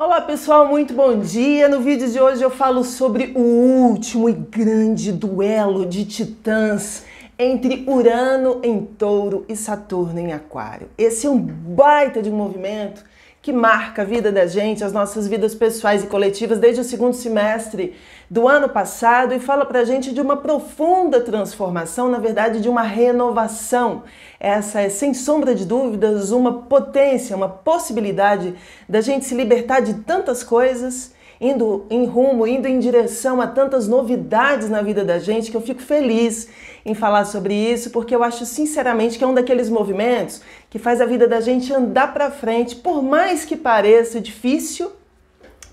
Olá pessoal, muito bom dia! No vídeo de hoje eu falo sobre o último e grande duelo de titãs entre Urano em Touro e Saturno em Aquário. Esse é um baita de um movimento que marca a vida da gente, as nossas vidas pessoais e coletivas desde o segundo semestre do ano passado e fala para a gente de uma profunda transformação, na verdade, de uma renovação. Essa é, sem sombra de dúvidas, uma potência, uma possibilidade da gente se libertar de tantas coisas indo em rumo, indo em direção a tantas novidades na vida da gente que eu fico feliz em falar sobre isso, porque eu acho sinceramente que é um daqueles movimentos que faz a vida da gente andar para frente, por mais que pareça difícil,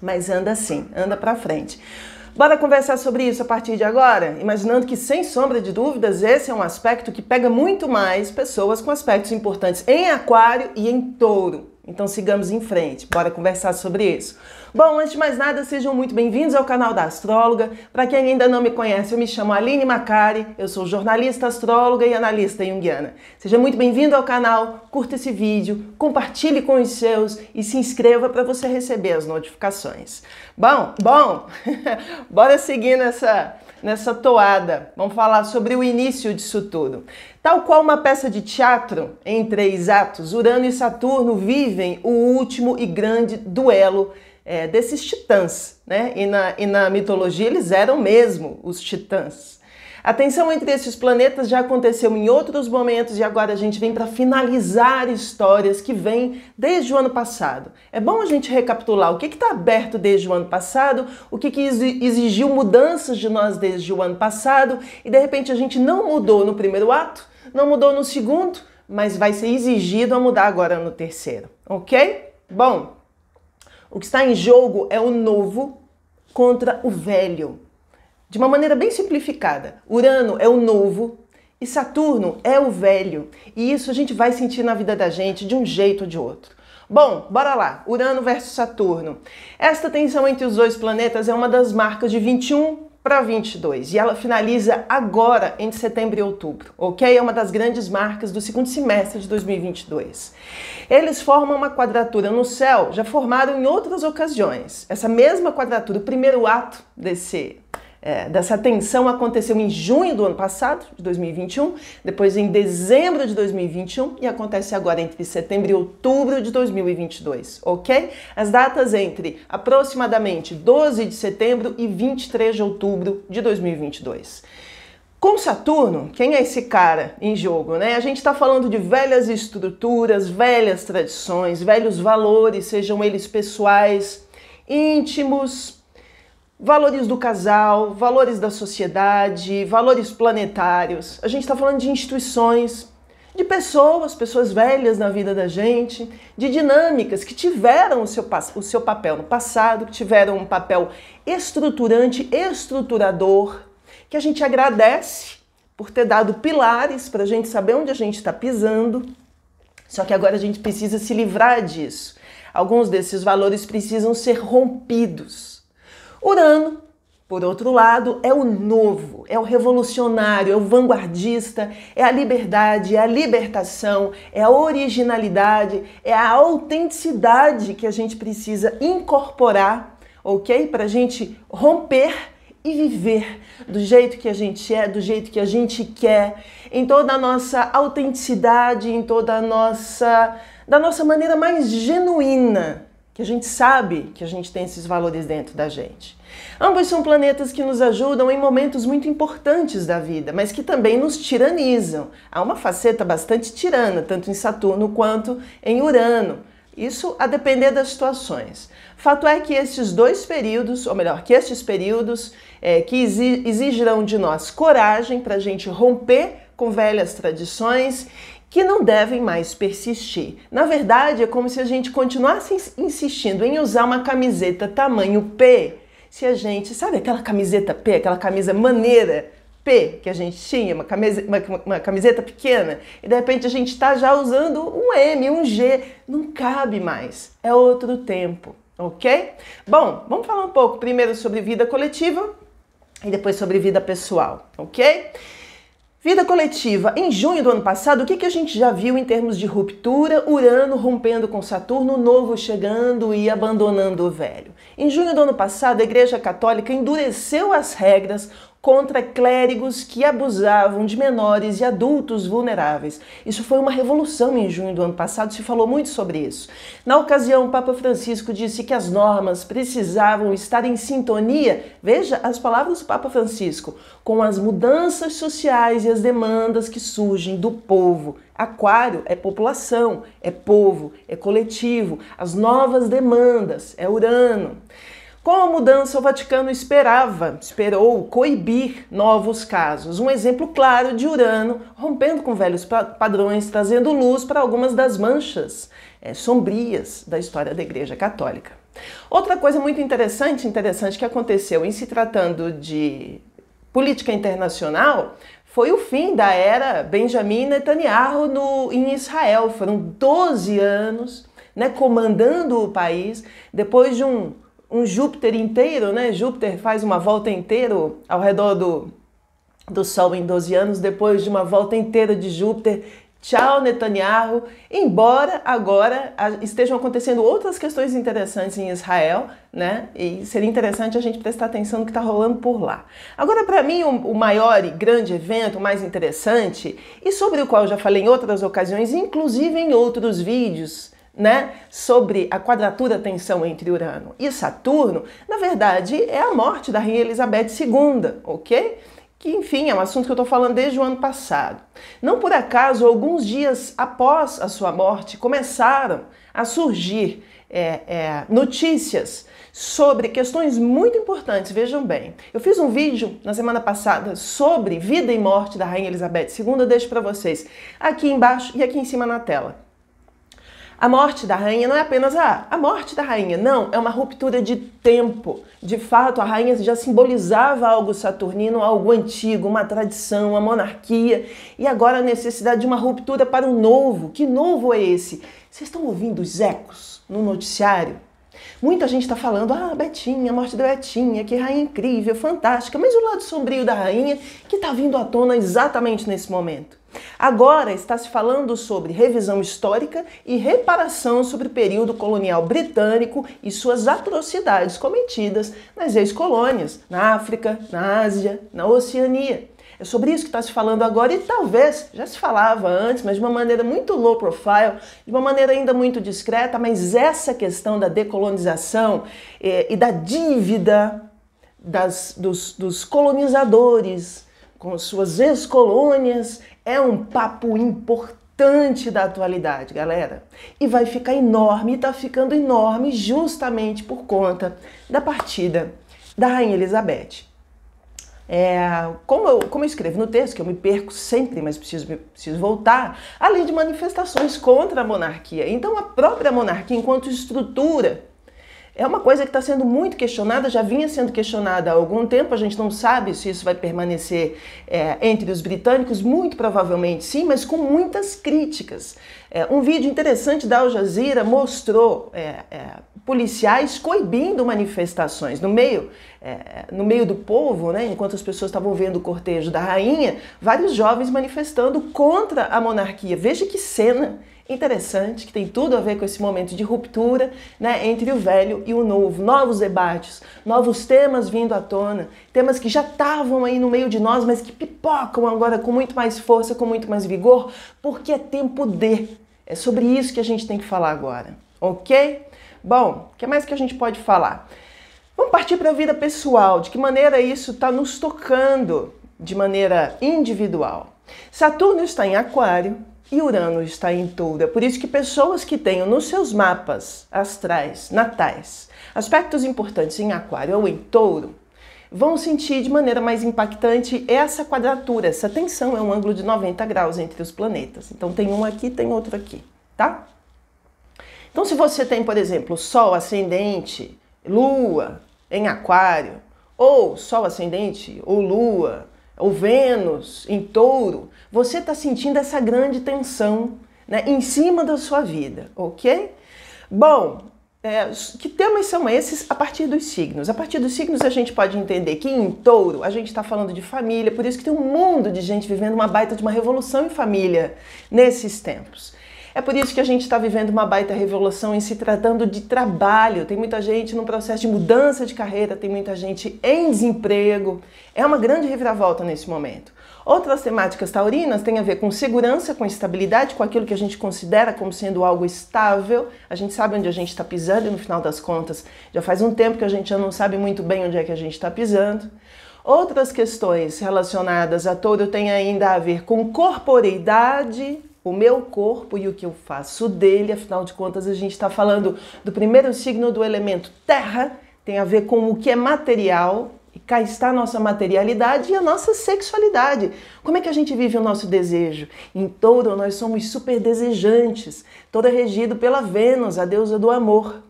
mas anda assim, anda para frente. Bora conversar sobre isso a partir de agora? Imaginando que, sem sombra de dúvidas, esse é um aspecto que pega muito mais pessoas com aspectos importantes em Aquário e em Touro. Então sigamos em frente, bora conversar sobre isso. Bom, antes de mais nada, sejam muito bem-vindos ao canal da Astróloga. Para quem ainda não me conhece, eu me chamo Aline Macari, eu sou jornalista, astróloga e analista junguiana. Seja muito bem-vindo ao canal, curta esse vídeo, compartilhe com os seus e se inscreva para você receber as notificações. Bom, bom, bora seguir nessa nessa toada. Vamos falar sobre o início disso tudo. Tal qual uma peça de teatro em três atos, Urano e Saturno vivem o último e grande duelo é, desses titãs, né? E na, e na mitologia eles eram mesmo os titãs. A tensão entre esses planetas já aconteceu em outros momentos e agora a gente vem para finalizar histórias que vêm desde o ano passado. É bom a gente recapitular o que está aberto desde o ano passado, o que, que exigiu mudanças de nós desde o ano passado e de repente a gente não mudou no primeiro ato, não mudou no segundo, mas vai ser exigido a mudar agora no terceiro, ok? Bom, o que está em jogo é o novo contra o velho. De uma maneira bem simplificada, Urano é o novo e Saturno é o velho. E isso a gente vai sentir na vida da gente de um jeito ou de outro. Bom, bora lá. Urano versus Saturno. Esta tensão entre os dois planetas é uma das marcas de 21 para 22 e ela finaliza agora entre setembro e outubro, ok? É uma das grandes marcas do segundo semestre de 2022. Eles formam uma quadratura no céu, já formaram em outras ocasiões. Essa mesma quadratura, o primeiro ato desse é, dessa tensão aconteceu em junho do ano passado, de 2021, depois em dezembro de 2021 e acontece agora entre setembro e outubro de 2022, ok? As datas entre aproximadamente 12 de setembro e 23 de outubro de 2022. Com Saturno, quem é esse cara em jogo, né? A gente está falando de velhas estruturas, velhas tradições, velhos valores, sejam eles pessoais, íntimos, valores do casal, valores da sociedade, valores planetários. A gente está falando de instituições, de pessoas, pessoas velhas na vida da gente, de dinâmicas que tiveram o seu, o seu papel no passado, que tiveram um papel estruturante, estruturador, que a gente agradece por ter dado pilares para a gente saber onde a gente está pisando. Só que agora a gente precisa se livrar disso. Alguns desses valores precisam ser rompidos Urano, por outro lado, é o novo, é o revolucionário, é o vanguardista, é a liberdade, é a libertação, é a originalidade, é a autenticidade que a gente precisa incorporar, ok? Para a gente romper e viver do jeito que a gente é, do jeito que a gente quer, em toda a nossa autenticidade, em toda a nossa. da nossa maneira mais genuína que a gente sabe que a gente tem esses valores dentro da gente. Ambos são planetas que nos ajudam em momentos muito importantes da vida, mas que também nos tiranizam. Há uma faceta bastante tirana, tanto em Saturno quanto em Urano. Isso a depender das situações. Fato é que esses dois períodos, ou melhor, que estes períodos, é, que exigirão de nós coragem para a gente romper com velhas tradições que não devem mais persistir. Na verdade, é como se a gente continuasse insistindo em usar uma camiseta tamanho P, se a gente, sabe aquela camiseta P, aquela camisa maneira P que a gente tinha, uma camiseta, uma, uma camiseta pequena, e de repente a gente está já usando um M, um G, não cabe mais, é outro tempo, ok? Bom, vamos falar um pouco primeiro sobre vida coletiva e depois sobre vida pessoal, ok? Vida coletiva. Em junho do ano passado, o que, que a gente já viu em termos de ruptura? Urano rompendo com Saturno, novo chegando e abandonando o velho. Em junho do ano passado, a Igreja Católica endureceu as regras contra clérigos que abusavam de menores e adultos vulneráveis. Isso foi uma revolução em junho do ano passado, se falou muito sobre isso. Na ocasião, o Papa Francisco disse que as normas precisavam estar em sintonia, veja as palavras do Papa Francisco, com as mudanças sociais e as demandas que surgem do povo. Aquário é população, é povo, é coletivo, as novas demandas, é Urano. Como a mudança, o Vaticano esperava, esperou coibir novos casos. Um exemplo claro de Urano rompendo com velhos padrões, trazendo luz para algumas das manchas é, sombrias da história da Igreja Católica. Outra coisa muito interessante, interessante que aconteceu em se tratando de política internacional foi o fim da era Benjamin Netanyahu no, em Israel. Foram 12 anos né, comandando o país depois de um um Júpiter inteiro, né? Júpiter faz uma volta inteira ao redor do, do Sol em 12 anos, depois de uma volta inteira de Júpiter. Tchau, Netanyahu. Embora agora estejam acontecendo outras questões interessantes em Israel, né? E seria interessante a gente prestar atenção no que está rolando por lá. Agora, para mim, o maior e grande evento, o mais interessante, e sobre o qual eu já falei em outras ocasiões, inclusive em outros vídeos, né, sobre a quadratura tensão entre Urano e Saturno, na verdade é a morte da Rainha Elizabeth II, ok? que enfim é um assunto que eu estou falando desde o ano passado. Não por acaso, alguns dias após a sua morte, começaram a surgir é, é, notícias sobre questões muito importantes. Vejam bem, eu fiz um vídeo na semana passada sobre vida e morte da Rainha Elizabeth II, eu deixo para vocês aqui embaixo e aqui em cima na tela. A morte da rainha não é apenas a, a morte da rainha, não, é uma ruptura de tempo. De fato, a rainha já simbolizava algo saturnino, algo antigo, uma tradição, uma monarquia, e agora a necessidade de uma ruptura para o novo. Que novo é esse? Vocês estão ouvindo os ecos no noticiário? Muita gente está falando, ah, Betinha, a morte da Betinha, que rainha incrível, fantástica, mas o lado sombrio da rainha que está vindo à tona exatamente nesse momento. Agora está se falando sobre revisão histórica e reparação sobre o período colonial britânico e suas atrocidades cometidas nas ex-colônias, na África, na Ásia, na Oceania. É sobre isso que está se falando agora e talvez já se falava antes, mas de uma maneira muito low profile, de uma maneira ainda muito discreta. Mas essa questão da decolonização eh, e da dívida das, dos, dos colonizadores com suas ex-colônias é um papo importante da atualidade, galera. E vai ficar enorme, e tá ficando enorme justamente por conta da partida da Rainha Elizabeth. É, como, eu, como eu escrevo no texto, que eu me perco sempre, mas preciso, preciso voltar, além de manifestações contra a monarquia. Então, a própria monarquia, enquanto estrutura, é uma coisa que está sendo muito questionada, já vinha sendo questionada há algum tempo, a gente não sabe se isso vai permanecer é, entre os britânicos, muito provavelmente sim, mas com muitas críticas. É, um vídeo interessante da Al Jazeera mostrou é, é policiais coibindo manifestações no meio, é, no meio do povo, né, enquanto as pessoas estavam vendo o cortejo da rainha, vários jovens manifestando contra a monarquia. Veja que cena! interessante, que tem tudo a ver com esse momento de ruptura né, entre o velho e o novo. Novos debates, novos temas vindo à tona, temas que já estavam aí no meio de nós, mas que pipocam agora com muito mais força, com muito mais vigor, porque é tempo de. É sobre isso que a gente tem que falar agora, ok? Bom, o que mais que a gente pode falar? Vamos partir para a vida pessoal, de que maneira isso está nos tocando de maneira individual. Saturno está em Aquário, e Urano está em touro. É por isso que pessoas que tenham nos seus mapas astrais, natais, aspectos importantes em aquário ou em touro, vão sentir de maneira mais impactante essa quadratura, essa tensão, é um ângulo de 90 graus entre os planetas. Então tem um aqui, tem outro aqui, tá? Então se você tem, por exemplo, Sol ascendente, Lua em aquário, ou Sol ascendente ou Lua ou Vênus em touro, você está sentindo essa grande tensão né, em cima da sua vida, ok? Bom, é, que temas são esses a partir dos signos? A partir dos signos a gente pode entender que em touro a gente está falando de família, por isso que tem um mundo de gente vivendo uma baita de uma revolução em família nesses tempos. É por isso que a gente está vivendo uma baita revolução em se tratando de trabalho. Tem muita gente no processo de mudança de carreira, tem muita gente em desemprego. É uma grande reviravolta nesse momento. Outras temáticas taurinas têm a ver com segurança, com estabilidade, com aquilo que a gente considera como sendo algo estável. A gente sabe onde a gente está pisando e, no final das contas, já faz um tempo que a gente já não sabe muito bem onde é que a gente está pisando. Outras questões relacionadas a touro têm ainda a ver com corporeidade, o meu corpo e o que eu faço dele, afinal de contas, a gente está falando do primeiro signo do elemento terra, tem a ver com o que é material, e cá está a nossa materialidade e a nossa sexualidade. Como é que a gente vive o nosso desejo? Em touro, nós somos super desejantes, todo é regido pela Vênus, a deusa do amor.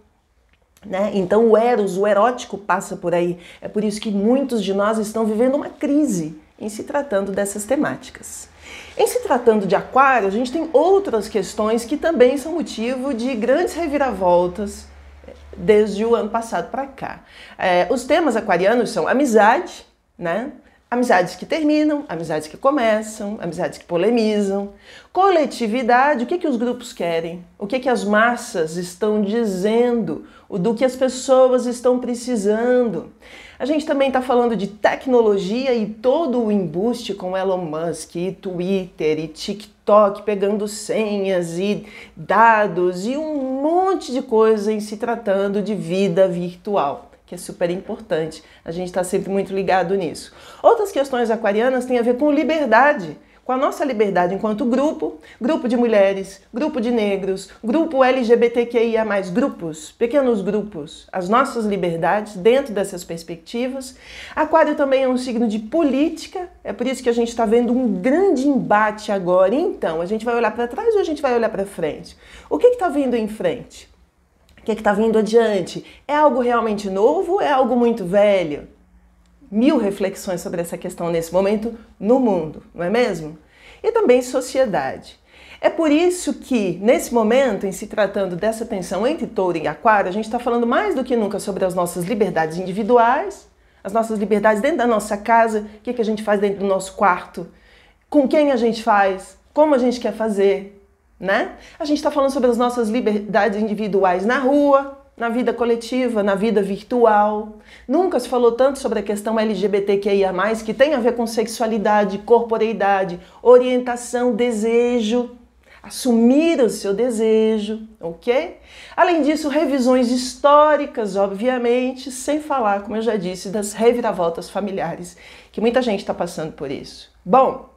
Né? Então, o Eros, o erótico, passa por aí. É por isso que muitos de nós estão vivendo uma crise em se tratando dessas temáticas. Em se tratando de aquário, a gente tem outras questões que também são motivo de grandes reviravoltas eh, desde o ano passado para cá. É, os temas aquarianos são amizade, né? Amizades que terminam, amizades que começam, amizades que polemizam. Coletividade, o que, que os grupos querem? O que, que as massas estão dizendo? O do que as pessoas estão precisando? A gente também está falando de tecnologia e todo o embuste com Elon Musk, e Twitter e TikTok pegando senhas e dados e um monte de coisa em se tratando de vida virtual que é super importante. A gente está sempre muito ligado nisso. Outras questões aquarianas têm a ver com liberdade com a nossa liberdade enquanto grupo, grupo de mulheres, grupo de negros, grupo LGBTQIA, grupos, pequenos grupos, as nossas liberdades dentro dessas perspectivas. Aquário também é um signo de política, é por isso que a gente está vendo um grande embate agora. Então, a gente vai olhar para trás ou a gente vai olhar para frente? O que está vindo em frente? O que está vindo adiante? É algo realmente novo ou é algo muito velho? mil reflexões sobre essa questão nesse momento no mundo, não é mesmo? E também sociedade. É por isso que, nesse momento, em se tratando dessa tensão entre touro e aquário, a gente está falando mais do que nunca sobre as nossas liberdades individuais, as nossas liberdades dentro da nossa casa, o que, que a gente faz dentro do nosso quarto, com quem a gente faz, como a gente quer fazer, né? A gente está falando sobre as nossas liberdades individuais na rua, na vida coletiva, na vida virtual. Nunca se falou tanto sobre a questão LGBTQIA, que tem a ver com sexualidade, corporeidade, orientação, desejo. Assumir o seu desejo, ok? Além disso, revisões históricas, obviamente, sem falar, como eu já disse, das reviravoltas familiares, que muita gente está passando por isso. Bom,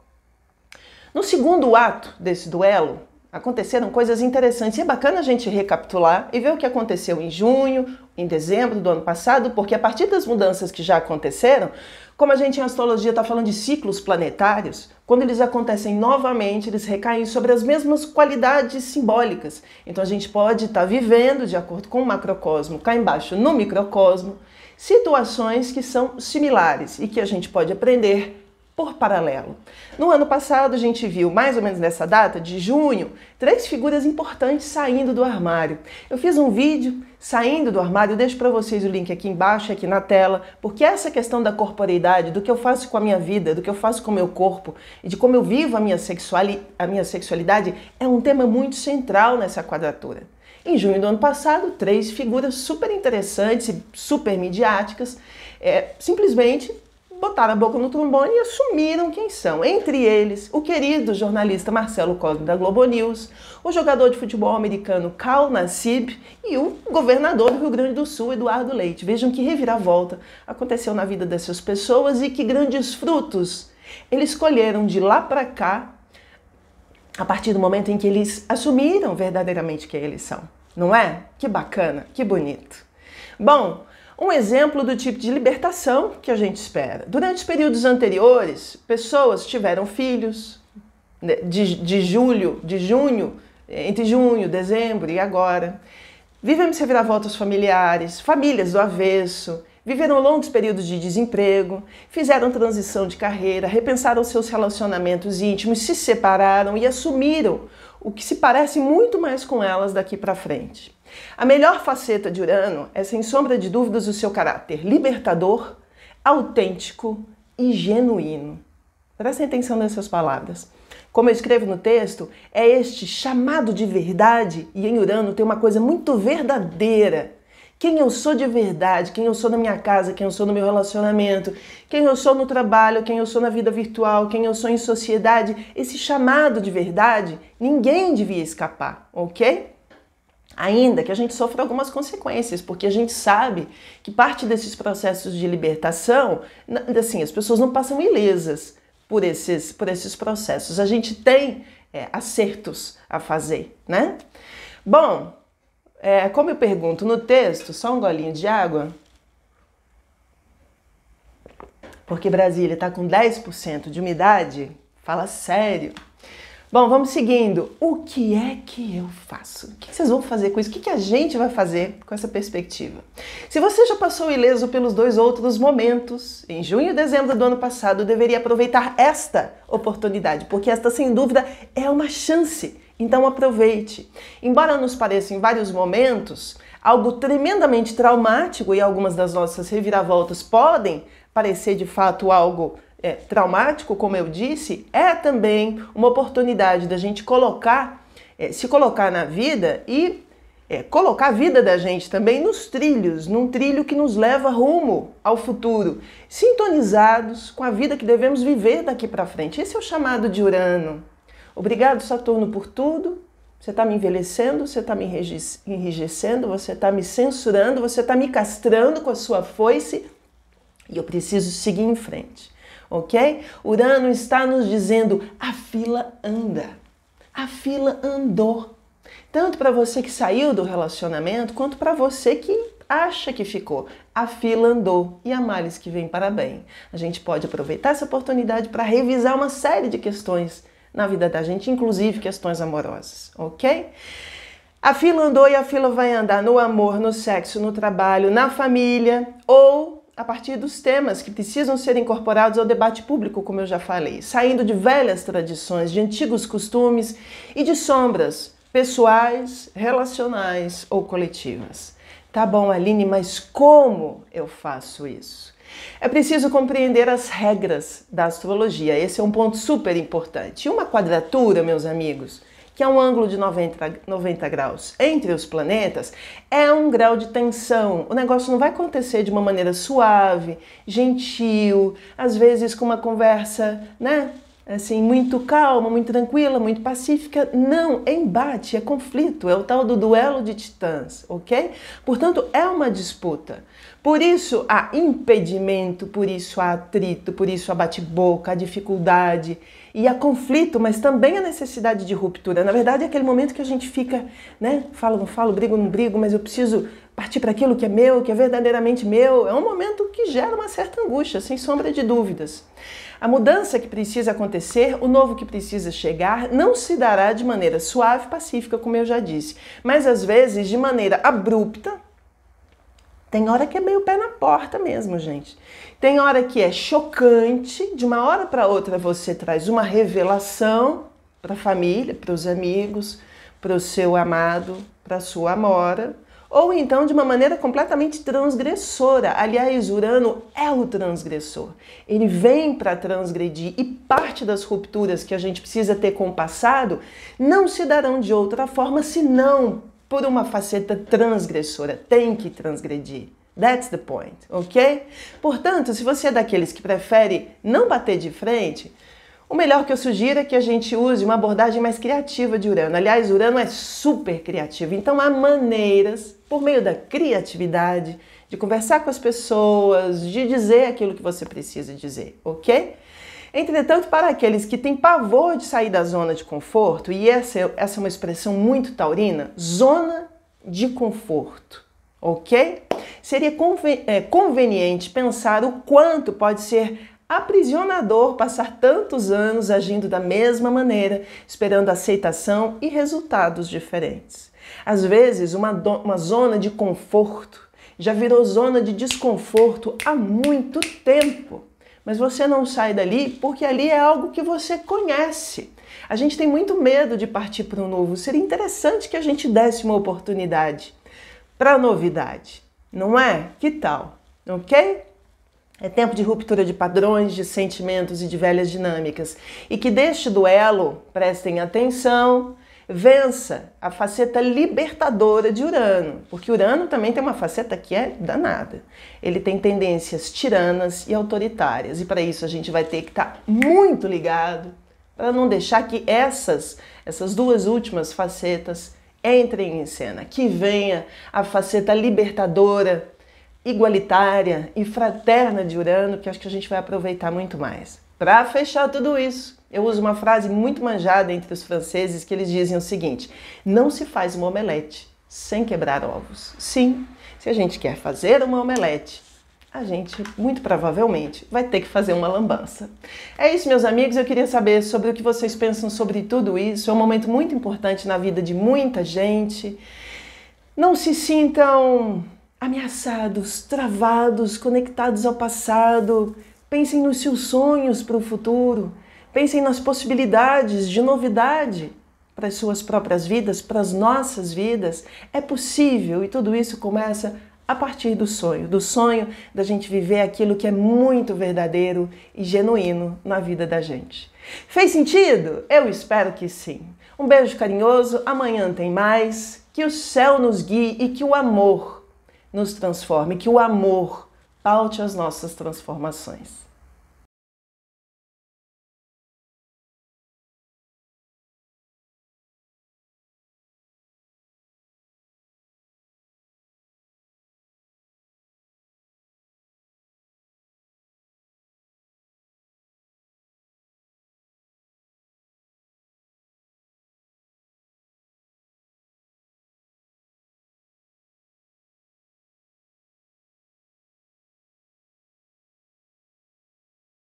no segundo ato desse duelo, aconteceram coisas interessantes. E é bacana a gente recapitular e ver o que aconteceu em junho, em dezembro do ano passado, porque a partir das mudanças que já aconteceram, como a gente em astrologia está falando de ciclos planetários, quando eles acontecem novamente, eles recaem sobre as mesmas qualidades simbólicas. Então a gente pode estar tá vivendo, de acordo com o macrocosmo, cá embaixo no microcosmo, situações que são similares e que a gente pode aprender por paralelo. No ano passado, a gente viu, mais ou menos nessa data, de junho, três figuras importantes saindo do armário. Eu fiz um vídeo saindo do armário, eu deixo para vocês o link aqui embaixo, aqui na tela, porque essa questão da corporeidade, do que eu faço com a minha vida, do que eu faço com o meu corpo e de como eu vivo a minha, sexuali a minha sexualidade é um tema muito central nessa quadratura. Em junho do ano passado, três figuras super interessantes e super midiáticas é, simplesmente botaram a boca no trombone e assumiram quem são. Entre eles, o querido jornalista Marcelo Cosme da Globo News, o jogador de futebol americano Cal Nassib e o governador do Rio Grande do Sul, Eduardo Leite. Vejam que reviravolta aconteceu na vida dessas pessoas e que grandes frutos eles colheram de lá para cá, a partir do momento em que eles assumiram verdadeiramente quem eles são. Não é? Que bacana, que bonito. Bom, um exemplo do tipo de libertação que a gente espera. Durante os períodos anteriores, pessoas tiveram filhos né, de, de julho, de junho, entre junho, dezembro e agora. Vivemos reviravoltas familiares, famílias do avesso, viveram longos períodos de desemprego, fizeram transição de carreira, repensaram seus relacionamentos íntimos, se separaram e assumiram o que se parece muito mais com elas daqui para frente. A melhor faceta de Urano é, sem sombra de dúvidas, o seu caráter libertador, autêntico e genuíno. Prestem atenção nessas palavras. Como eu escrevo no texto, é este chamado de verdade, e em Urano tem uma coisa muito verdadeira. Quem eu sou de verdade, quem eu sou na minha casa, quem eu sou no meu relacionamento, quem eu sou no trabalho, quem eu sou na vida virtual, quem eu sou em sociedade, esse chamado de verdade, ninguém devia escapar, ok? Ainda que a gente sofra algumas consequências, porque a gente sabe que parte desses processos de libertação, assim, as pessoas não passam ilesas por esses, por esses processos. A gente tem é, acertos a fazer, né? Bom, é, como eu pergunto no texto, só um golinho de água, porque Brasília está com 10% de umidade, fala sério. Bom, vamos seguindo. O que é que eu faço? O que vocês vão fazer com isso? O que a gente vai fazer com essa perspectiva? Se você já passou ileso pelos dois outros momentos, em junho e dezembro do ano passado, deveria aproveitar esta oportunidade, porque esta, sem dúvida, é uma chance. Então aproveite. Embora nos pareça em vários momentos algo tremendamente traumático e algumas das nossas reviravoltas podem parecer de fato algo é, traumático, como eu disse, é também uma oportunidade da gente colocar, é, se colocar na vida e é, colocar a vida da gente também nos trilhos, num trilho que nos leva rumo ao futuro, sintonizados com a vida que devemos viver daqui para frente. Esse é o chamado de Urano. Obrigado, Saturno, por tudo. Você está me envelhecendo, você está me enrijecendo, você está me censurando, você está me castrando com a sua foice e eu preciso seguir em frente ok? Urano está nos dizendo: a fila anda, a fila andou. Tanto para você que saiu do relacionamento, quanto para você que acha que ficou. A fila andou e a males que vem para bem. A gente pode aproveitar essa oportunidade para revisar uma série de questões na vida da gente, inclusive questões amorosas, ok? A fila andou e a fila vai andar no amor, no sexo, no trabalho, na família ou a partir dos temas que precisam ser incorporados ao debate público, como eu já falei, saindo de velhas tradições, de antigos costumes e de sombras pessoais, relacionais ou coletivas. Tá bom, Aline, mas como eu faço isso? É preciso compreender as regras da astrologia. Esse é um ponto super importante. Uma quadratura, meus amigos, que é um ângulo de 90, 90 graus entre os planetas, é um grau de tensão. O negócio não vai acontecer de uma maneira suave, gentil, às vezes com uma conversa, né? assim, muito calma, muito tranquila, muito pacífica. Não, é embate, é conflito, é o tal do duelo de titãs, ok? Portanto, é uma disputa. Por isso há impedimento, por isso há atrito, por isso há bate-boca, há dificuldade e há conflito, mas também a necessidade de ruptura. Na verdade, é aquele momento que a gente fica, né? Falo, não falo, brigo, não brigo, mas eu preciso partir para aquilo que é meu, que é verdadeiramente meu. É um momento que gera uma certa angústia, sem sombra de dúvidas. A mudança que precisa acontecer, o novo que precisa chegar, não se dará de maneira suave, e pacífica, como eu já disse, mas às vezes de maneira abrupta. Tem hora que é meio pé na porta mesmo, gente. Tem hora que é chocante, de uma hora para outra você traz uma revelação para a família, para os amigos, para o seu amado, para a sua amora ou então de uma maneira completamente transgressora. Aliás, Urano é o transgressor. Ele vem para transgredir e parte das rupturas que a gente precisa ter com o passado não se darão de outra forma senão por uma faceta transgressora. Tem que transgredir. That's the point, ok? Portanto, se você é daqueles que prefere não bater de frente, o melhor que eu sugiro é que a gente use uma abordagem mais criativa de Urano. Aliás, Urano é super criativo, então há maneiras, por meio da criatividade, de conversar com as pessoas, de dizer aquilo que você precisa dizer, ok? Entretanto, para aqueles que têm pavor de sair da zona de conforto, e essa, essa é uma expressão muito taurina, zona de conforto, ok? Seria é, conveniente pensar o quanto pode ser aprisionador passar tantos anos agindo da mesma maneira, esperando aceitação e resultados diferentes. Às vezes, uma, uma zona de conforto já virou zona de desconforto há muito tempo. Mas você não sai dali porque ali é algo que você conhece. A gente tem muito medo de partir para o novo. Seria interessante que a gente desse uma oportunidade para a novidade, não é? Que tal? Ok? É tempo de ruptura de padrões, de sentimentos e de velhas dinâmicas. E que deste duelo, prestem atenção, vença a faceta libertadora de Urano, porque Urano também tem uma faceta que é danada. Ele tem tendências tiranas e autoritárias, e para isso a gente vai ter que estar tá muito ligado para não deixar que essas, essas duas últimas facetas entrem em cena, que venha a faceta libertadora igualitária e fraterna de Urano, que acho que a gente vai aproveitar muito mais. Para fechar tudo isso, eu uso uma frase muito manjada entre os franceses que eles dizem o seguinte: não se faz uma omelete sem quebrar ovos. Sim, se a gente quer fazer uma omelete, a gente muito provavelmente vai ter que fazer uma lambança. É isso, meus amigos. Eu queria saber sobre o que vocês pensam sobre tudo isso. É um momento muito importante na vida de muita gente. Não se sintam ameaçados, travados, conectados ao passado. Pensem nos seus sonhos para o futuro. Pensem nas possibilidades de novidade para as suas próprias vidas, para as nossas vidas. É possível e tudo isso começa a partir do sonho, do sonho da gente viver aquilo que é muito verdadeiro e genuíno na vida da gente. Fez sentido? Eu espero que sim. Um beijo carinhoso, amanhã tem mais. Que o céu nos guie e que o amor nos transforme, que o amor paute as nossas transformações.